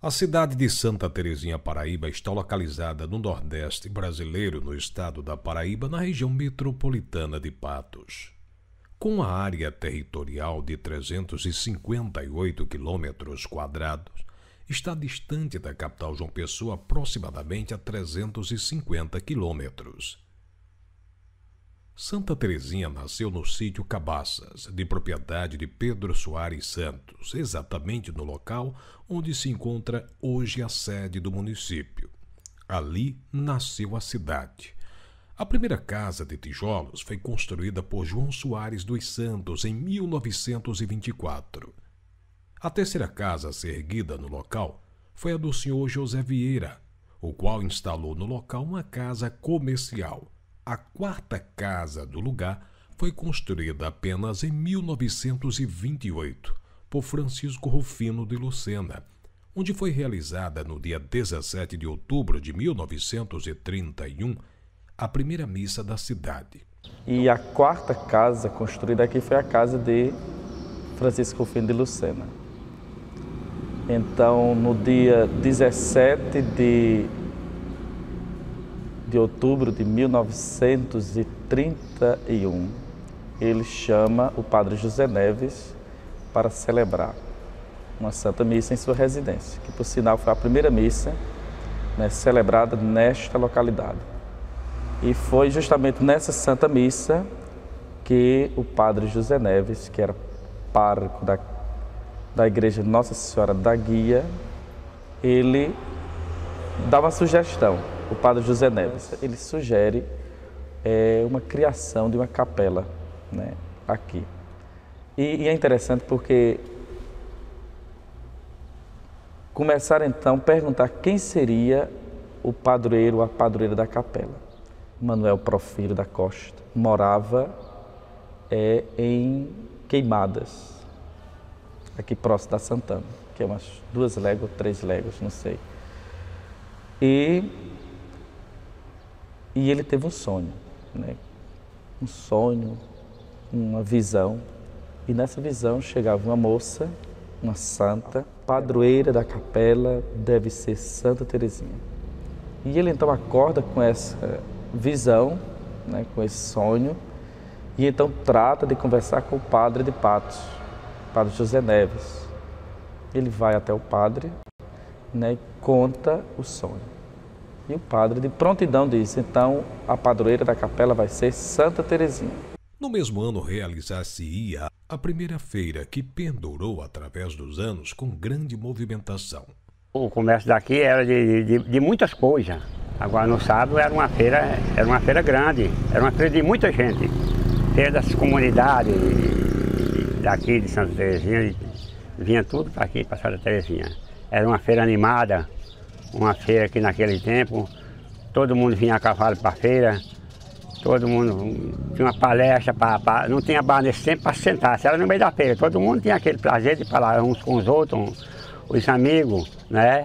A cidade de Santa Terezinha, Paraíba, está localizada no Nordeste brasileiro, no estado da Paraíba, na região metropolitana de Patos. Com a área territorial de 358 quilômetros quadrados, está distante da capital João Pessoa aproximadamente a 350 quilômetros. Santa Terezinha nasceu no sítio Cabaças, de propriedade de Pedro Soares Santos, exatamente no local onde se encontra hoje a sede do município. Ali nasceu a cidade. A primeira casa de tijolos foi construída por João Soares dos Santos em 1924. A terceira casa a ser erguida no local foi a do senhor José Vieira, o qual instalou no local uma casa comercial a quarta casa do lugar foi construída apenas em 1928 por Francisco Rufino de Lucena, onde foi realizada no dia 17 de outubro de 1931 a primeira missa da cidade. E a quarta casa construída aqui foi a casa de Francisco Rufino de Lucena. Então, no dia 17 de de outubro de 1931, ele chama o padre José Neves para celebrar uma Santa Missa em sua residência, que por sinal foi a primeira missa né, celebrada nesta localidade. E foi justamente nessa Santa Missa que o padre José Neves, que era pároco da, da igreja Nossa Senhora da Guia, ele dá uma sugestão o padre José Neves, ele sugere é, uma criação de uma capela né, aqui. E, e é interessante porque começaram então a perguntar quem seria o padroeiro, ou a padroeira da capela. Manuel Profiro da Costa morava é, em Queimadas, aqui próximo da Santana, que é umas duas léguas, três léguas, não sei. E e ele teve um sonho, né? um sonho, uma visão. E nessa visão chegava uma moça, uma santa, padroeira da capela, deve ser Santa Teresinha. E ele então acorda com essa visão, né, com esse sonho, e então trata de conversar com o padre de Patos, padre José Neves. Ele vai até o padre, né, conta o sonho. E o padre, de prontidão, disse: então a padroeira da capela vai ser Santa Teresinha. No mesmo ano, realizar-se-ia a primeira feira que pendurou através dos anos com grande movimentação. O comércio daqui era de, de, de muitas coisas. Agora no sábado era uma feira, era uma feira grande, era uma feira de muita gente. Feira das comunidades daqui de Santa Terezinha, vinha tudo para aqui, para Santa Terezinha. Era uma feira animada, uma feira que naquele tempo todo mundo vinha a cavalo para a feira, todo mundo tinha uma palestra, pra, pra não tinha bar nesse tempo para sentar, se era no meio da feira, todo mundo tinha aquele prazer de falar uns com os outros, os amigos, né?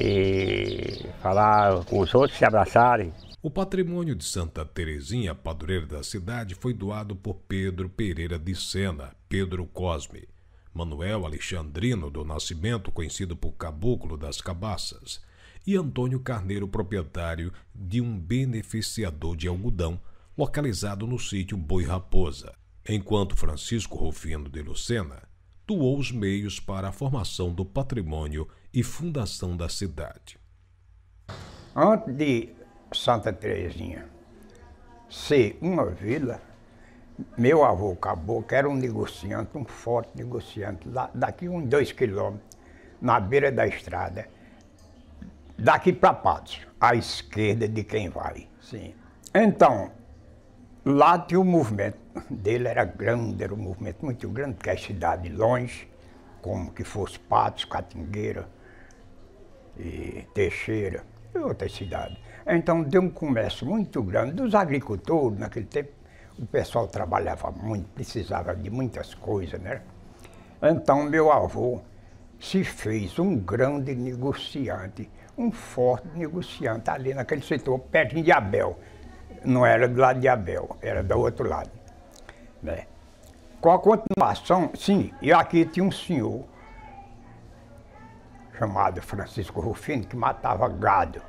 E falar com os outros, se abraçarem. O patrimônio de Santa Terezinha, padroeira da cidade, foi doado por Pedro Pereira de Sena, Pedro Cosme, Manuel Alexandrino do Nascimento, conhecido por Caboclo das Cabaças, e Antônio Carneiro, proprietário de um beneficiador de algodão, localizado no sítio Boi Raposa, enquanto Francisco Rufino de Lucena doou os meios para a formação do patrimônio e fundação da cidade. Antes de Santa Terezinha ser uma vila, meu avô Caboclo era um negociante, um forte negociante, lá, daqui uns dois quilômetros, na beira da estrada daqui para Patos, à esquerda de quem vai. Sim. Então, lá tinha o movimento dele, era grande, era um movimento muito grande, porque a cidade longe, como que fosse Patos, Catingueira e Teixeira e outras cidades. Então deu um comércio muito grande dos agricultores naquele tempo. O pessoal trabalhava muito, precisava de muitas coisas, né? Então meu avô se fez um grande negociante um forte negociante ali naquele setor, pertinho de Abel. Não era do lado de Abel, era do outro lado. Né? Com a continuação, sim, e aqui tinha um senhor chamado Francisco Rufino que matava gado.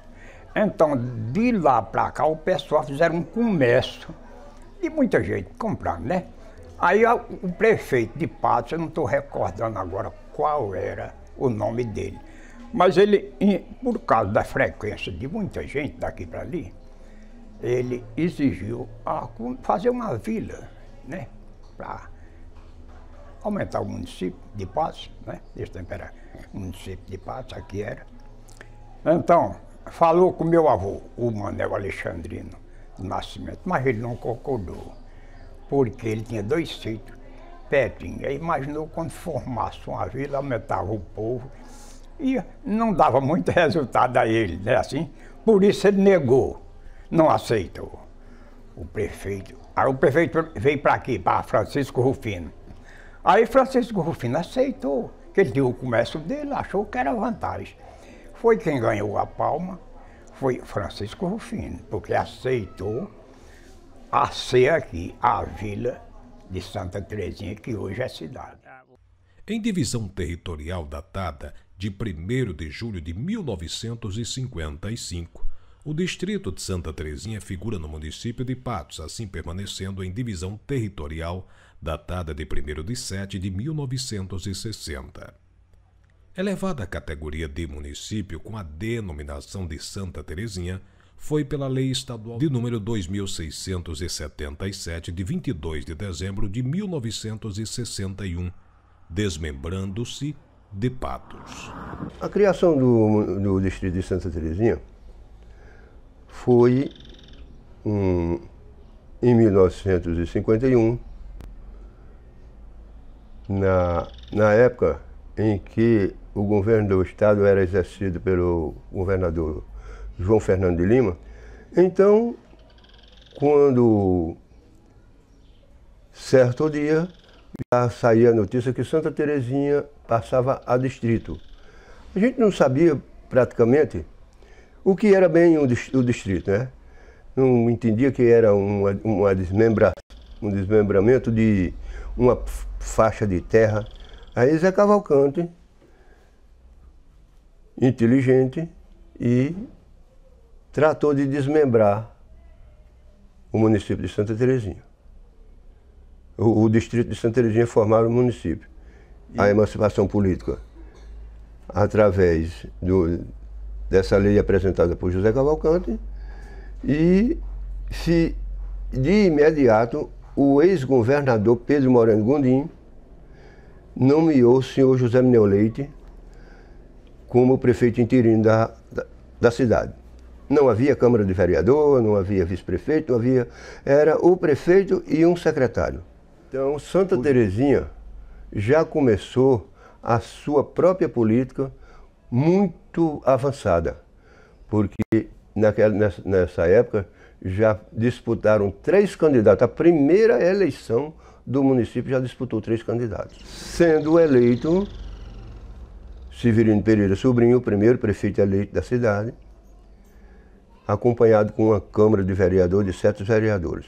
Então, de lá para cá, o pessoal fizeram um comércio de muita gente comprando, né? Aí o prefeito de Patos, eu não estou recordando agora qual era o nome dele, mas ele, por causa da frequência de muita gente daqui para ali, ele exigiu a, fazer uma vila, né? Para aumentar o município de Passos, né? Esse tempo era município de Passos, aqui era. Então, falou com meu avô, o Manuel Alexandrino do Nascimento, mas ele não concordou, porque ele tinha dois sítios pertinho. Aí imaginou quando formasse uma vila, aumentava o povo e não dava muito resultado a ele, né? Assim, por isso ele negou, não aceitou o prefeito. Aí o prefeito veio para aqui, para Francisco Rufino. Aí Francisco Rufino aceitou, que ele deu o comércio dele, achou que era vantagem. Foi quem ganhou a palma, foi Francisco Rufino, porque aceitou a ser aqui a vila de Santa Terezinha, que hoje é cidade. Em divisão territorial datada de 1 de julho de 1955, o distrito de Santa Terezinha figura no município de Patos, assim permanecendo em divisão territorial datada de 1 de 7 de 1960. Elevada à categoria de município com a denominação de Santa Terezinha, foi pela Lei Estadual de número 2677 de 22 de dezembro de 1961 desmembrando-se de patos. A criação do, do distrito de Santa Terezinha foi um, em 1951, na, na época em que o governo do estado era exercido pelo governador João Fernando de Lima. Então, quando certo dia já tá saía a notícia que Santa Terezinha passava a distrito. A gente não sabia praticamente o que era bem o distrito, né? Não entendia que era uma, uma desmembra, um desmembramento de uma faixa de terra. Aí Zé Cavalcante, inteligente, e tratou de desmembrar o município de Santa Terezinha o, o distrito de Santa Teresinha formar o município. E... A emancipação política, através do, dessa lei apresentada por José Cavalcante, e se de imediato o ex-governador Pedro Moreno Gondim nomeou o senhor José Mineu Leite como prefeito interino da, da, da cidade. Não havia Câmara de Vereador, não havia vice-prefeito, não havia. Era o prefeito e um secretário. Então, Santa Terezinha já começou a sua própria política muito avançada, porque naquela, nessa época já disputaram três candidatos. A primeira eleição do município já disputou três candidatos. Sendo eleito Severino Pereira Sobrinho, o primeiro prefeito eleito da cidade, acompanhado com uma Câmara de vereadores de sete vereadores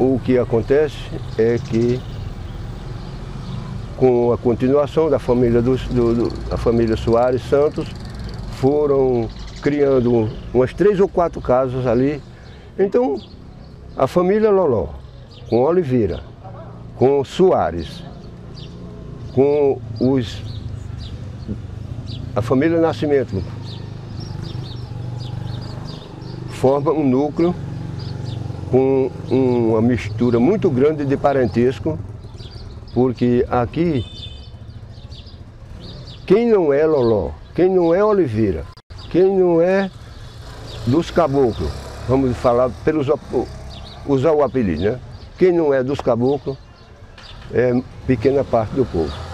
o que acontece é que com a continuação da família, do, do, do família Soares Santos, foram criando umas três ou quatro casas ali. Então, a família Loló, com Oliveira, com Soares, com os a família Nascimento, forma um núcleo com uma mistura muito grande de parentesco, porque aqui, quem não é Loló, quem não é Oliveira, quem não é dos caboclos, vamos falar, pelos, usar o apelido, né? Quem não é dos caboclos é pequena parte do povo.